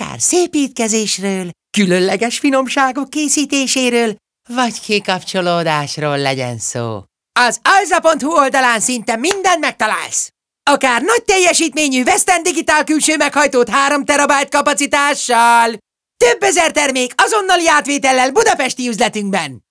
akár szépítkezésről, különleges finomságok készítéséről, vagy kikapcsolódásról legyen szó. Az alza.hu oldalán szinte mindent megtalálsz! Akár nagy teljesítményű Western Digitál külső meghajtót 3 terabájt kapacitással! Több ezer termék azonnali átvétellel budapesti üzletünkben!